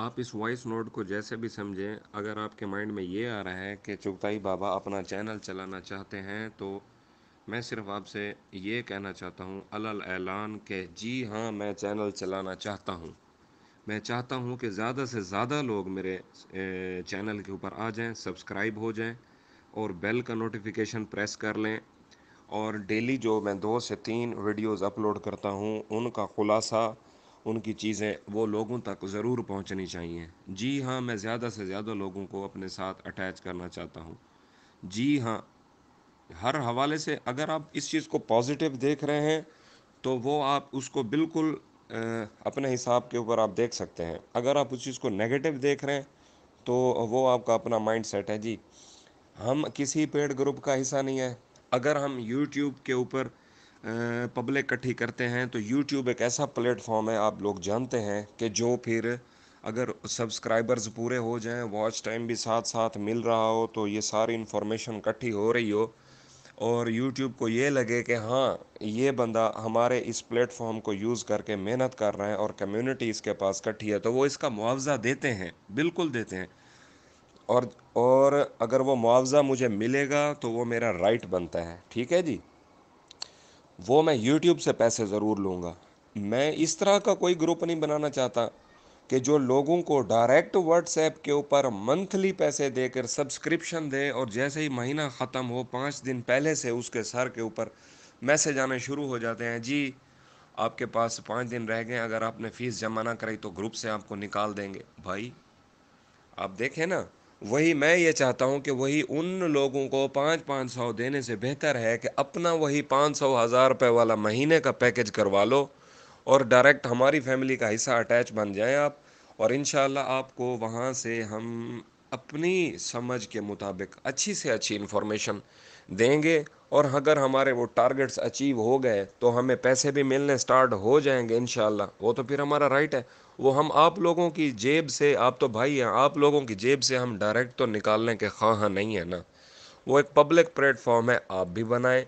आप इस voice note को जैसे भी समझें अगर आपके माइंड में ये आ रहा है कि चुगताई बाबा अपना चैनल चलाना चाहते हैं तो मैं सिर्फ आपसे ये कहना चाहता हूँ अलल ऐलान के जी हाँ मैं चैनल चलाना चाहता हूँ मैं चाहता हूँ कि ज़्यादा से ज़्यादा लोग मेरे चैनल के ऊपर आ जाएं सब्सक्राइब हो जाएं और बेल का नोटिफिकेशन प्रेस कर लें और डेली जो मैं दो से तीन वीडियोस अपलोड करता हूँ उनका खुलासा उनकी चीज़ें वो लोगों तक ज़रूर पहुंचनी चाहिए जी हाँ मैं ज़्यादा से ज़्यादा लोगों को अपने साथ अटैच करना चाहता हूँ जी हाँ हर हवाले से अगर आप इस चीज़ को पॉजिटिव देख रहे हैं तो वो आप उसको बिल्कुल अपने हिसाब के ऊपर आप देख सकते हैं अगर आप उस चीज़ को नेगेटिव देख रहे हैं तो वो आपका अपना माइंड सेट है जी हम किसी पेड ग्रुप का हिस्सा नहीं है अगर हम यूट्यूब के ऊपर पब्लिक इकट्ठी करते हैं तो यूट्यूब एक ऐसा प्लेटफॉर्म है आप लोग जानते हैं कि जो फिर अगर सब्सक्राइबर्स पूरे हो जाएं वॉच टाइम भी साथ साथ मिल रहा हो तो ये सारी इन्फॉर्मेशन इकट्ठी हो रही हो और यूट्यूब को ये लगे कि हाँ ये बंदा हमारे इस प्लेटफॉर्म को यूज़ करके मेहनत कर रहा है और कम्युनिटी इसके पास इकट्ठी है तो वो इसका मुआवजा देते हैं बिल्कुल देते हैं और और अगर वो मुआवजा मुझे मिलेगा तो वो मेरा राइट बनता है ठीक है जी वो मैं यूट्यूब से पैसे ज़रूर लूँगा मैं इस तरह का कोई ग्रुप नहीं बनाना चाहता कि जो लोगों को डायरेक्ट व्हाट्सएप के ऊपर मंथली पैसे देकर सब्सक्रिप्शन दे और जैसे ही महीना ख़त्म हो पाँच दिन पहले से उसके सर के ऊपर मैसेज आने शुरू हो जाते हैं जी आपके पास पाँच दिन रह गए अगर आपने फ़ीस जमा ना कराई तो ग्रुप से आपको निकाल देंगे भाई आप देखें ना वही मैं ये चाहता हूँ कि वही उन लोगों को पाँच पाँच सौ देने से बेहतर है कि अपना वही पाँच सौ हज़ार रुपये वाला महीने का पैकेज करवा लो और डायरेक्ट हमारी फैमिली का हिस्सा अटैच बन जाए आप और इन आपको वहाँ से हम अपनी समझ के मुताबिक अच्छी से अच्छी इन्फॉर्मेशन देंगे और अगर हमारे वो टारगेट्स अचीव हो गए तो हमें पैसे भी मिलने स्टार्ट हो जाएंगे इन वो तो फिर हमारा राइट है वो हम आप लोगों की जेब से आप तो भाई हैं आप लोगों की जेब से हम डायरेक्ट तो निकालने के खां नहीं है ना वो एक पब्लिक प्लेटफॉर्म है आप भी बनाएं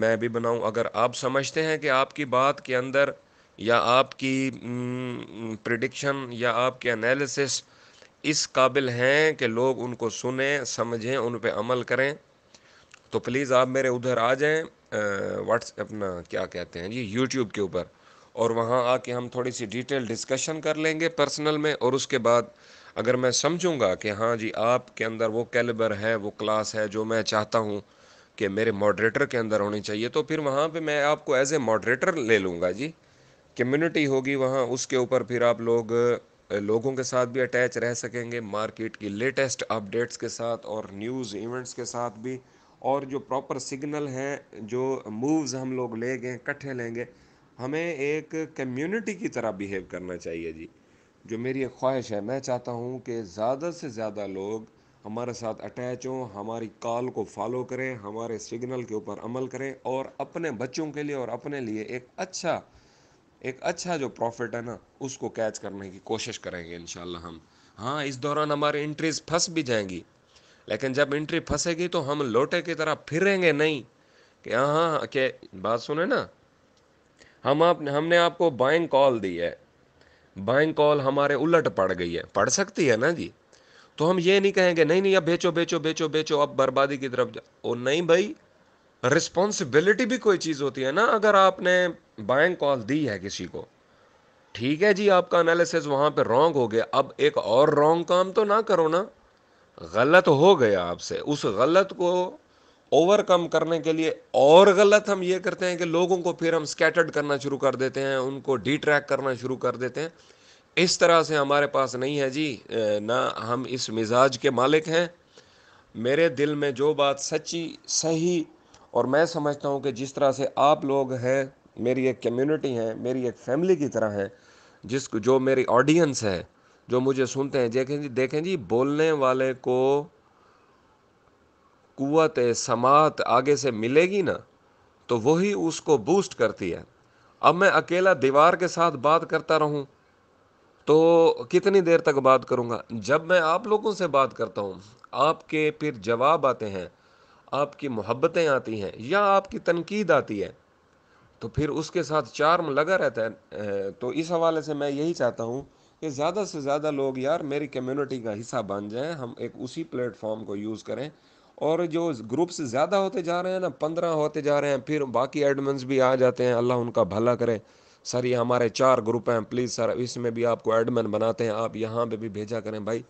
मैं भी बनाऊं अगर आप समझते हैं कि आपकी बात के अंदर या आपकी प्रिडिक्शन या आपके एनालिसिस इस काबिल हैं कि लोग उनको सुने समझें उन पर अमल करें तो प्लीज़ आप मेरे उधर आ जाएं व्हाट्स अपना क्या कहते हैं जी यूट्यूब के ऊपर और वहाँ आके हम थोड़ी सी डिटेल डिस्कशन कर लेंगे पर्सनल में और उसके बाद अगर मैं समझूंगा कि हाँ जी आपके अंदर वो कैलिबर है वो क्लास है जो मैं चाहता हूँ कि मेरे मॉडरेटर के अंदर होनी चाहिए तो फिर वहाँ पे मैं आपको एज ए मॉडरेटर ले लूँगा जी कम्युनिटी होगी वहाँ उसके ऊपर फिर आप लोग लोगों के साथ भी अटैच रह सकेंगे मार्केट की लेटेस्ट अपडेट्स के साथ और न्यूज़ इवेंट्स के साथ भी और जो प्रॉपर सिग्नल हैं जो मूव्स हम लोग ले गए इकट्ठे लेंगे हमें एक कम्युनिटी की तरह बिहेव करना चाहिए जी जो मेरी एक ख्वाहिश है मैं चाहता हूँ कि ज़्यादा से ज़्यादा लोग हमारे साथ अटैच हों हमारी कॉल को फॉलो करें हमारे सिग्नल के ऊपर अमल करें और अपने बच्चों के लिए और अपने लिए एक अच्छा एक अच्छा जो प्रॉफिट है ना उसको कैच करने की कोशिश करेंगे इन हम हाँ इस दौरान हमारी इंट्रीज फंस भी जाएंगी लेकिन जब इंट्री फंसेगी तो हम लोटे की तरह फिरेंगे नहीं कि हाँ हाँ क्या बात सुने ना हम आप हमने आपको बाइंग कॉल दी है बाइंग कॉल हमारे उलट पड़ गई है पड़ सकती है ना जी तो हम ये नहीं कहेंगे नहीं नहीं अब बेचो बेचो बेचो बेचो अब बर्बादी की तरफ जाओ ओ नहीं भाई रिस्पॉन्सिबिलिटी भी कोई चीज़ होती है ना अगर आपने बाइंग कॉल दी है किसी को ठीक है जी आपका एनालिसिस वहां पे रॉन्ग हो गया अब एक और रॉन्ग काम तो ना करो ना गलत हो गया आपसे उस गलत को ओवरकम करने के लिए और गलत हम ये करते हैं कि लोगों को फिर हम स्कैटर्ड करना शुरू कर देते हैं उनको डिट्रैक करना शुरू कर देते हैं इस तरह से हमारे पास नहीं है जी ना हम इस मिजाज के मालिक हैं मेरे दिल में जो बात सच्ची सही और मैं समझता हूँ कि जिस तरह से आप लोग हैं मेरी एक कम्युनिटी है मेरी एक फैमिली की तरह है जिस जो मेरी ऑडियंस है जो मुझे सुनते हैं देखें जी देखें जी बोलने वाले को कुत समात आगे से मिलेगी ना तो वही उसको बूस्ट करती है अब मैं अकेला दीवार के साथ बात करता रहूं तो कितनी देर तक बात करूंगा जब मैं आप लोगों से बात करता हूं आपके फिर जवाब आते हैं आपकी मोहब्बतें आती हैं या आपकी तनकीद आती है तो फिर उसके साथ चार्म लगा रहता है तो इस हवाले से मैं यही चाहता हूँ कि ज़्यादा से ज़्यादा लोग यार मेरी कम्युनिटी का हिस्सा बन जाएं हम एक उसी प्लेटफॉर्म को यूज़ करें और जो ग्रुप्स ज़्यादा होते जा रहे हैं ना पंद्रह होते जा रहे हैं फिर बाकी एडमिन्स भी आ जाते हैं अल्लाह उनका भला करे सर ये हमारे चार ग्रुप हैं प्लीज़ सर इसमें भी आपको एडमिन बनाते हैं आप यहाँ पे भी भेजा करें भाई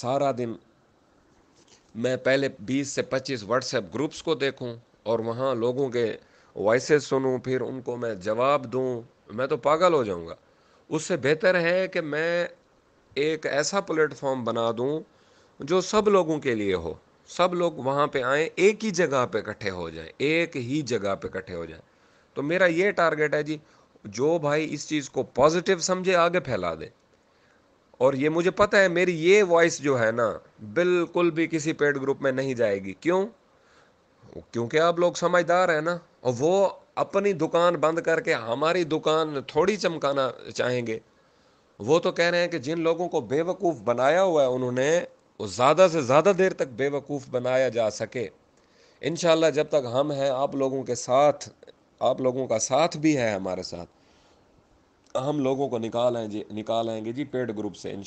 सारा दिन मैं पहले 20 से 25 व्हाट्सएप ग्रुप्स को देखूं और वहाँ लोगों के वॉइसेस सुनूं फिर उनको मैं जवाब दूं मैं तो पागल हो जाऊंगा उससे बेहतर है कि मैं एक ऐसा प्लेटफॉर्म बना दूं जो सब लोगों के लिए हो सब लोग वहां पे आए एक ही जगह पे इकट्ठे हो जाए एक ही जगह पे इकट्ठे हो जाए तो मेरा ये टारगेट है जी जो भाई इस चीज़ को पॉजिटिव समझे आगे फैला दे और ये मुझे पता है मेरी ये वॉइस जो है ना बिल्कुल भी किसी पेड ग्रुप में नहीं जाएगी क्यों क्योंकि आप लोग समझदार हैं ना और वो अपनी दुकान बंद करके हमारी दुकान थोड़ी चमकाना चाहेंगे वो तो कह रहे हैं कि जिन लोगों को बेवकूफ़ बनाया हुआ है उन्होंने वो ज़्यादा से ज़्यादा देर तक बेवकूफ़ बनाया जा सके इन जब तक हम हैं आप लोगों के साथ आप लोगों का साथ भी है हमारे साथ हम लोगों को निकालें जी निकालेंगे जी पेड ग्रुप से इन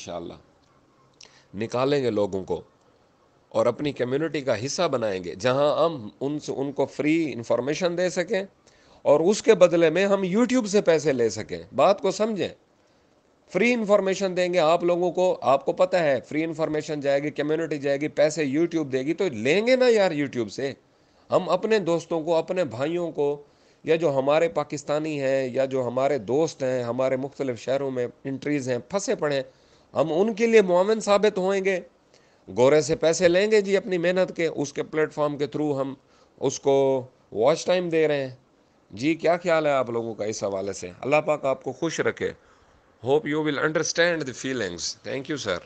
निकालेंगे लोगों को और अपनी कम्युनिटी का हिस्सा बनाएंगे जहां हम उनसे उनको फ्री इंफॉर्मेशन दे सकें और उसके बदले में हम यूट्यूब से पैसे ले सकें बात को समझें फ्री इन्फॉर्मेशन देंगे आप लोगों को आपको पता है फ्री इन्फॉर्मेशन जाएगी कम्युनिटी जाएगी पैसे यूट्यूब देगी तो लेंगे ना यार यूट्यूब से हम अपने दोस्तों को अपने भाइयों को या जो हमारे पाकिस्तानी हैं या जो हमारे दोस्त हैं हमारे मुख्तलिफ शहरों में इंट्रीज़ हैं फंसे पड़े हम उनके लिए मामिन साबित होंगे गोरे से पैसे लेंगे जी अपनी मेहनत के उसके प्लेटफॉर्म के थ्रू हम उसको वॉच टाइम दे रहे हैं जी क्या ख्याल है आप लोगों का इस हवाले से अल्लाह पाक आपको खुश रखे Hope you will understand the feelings. Thank you, sir.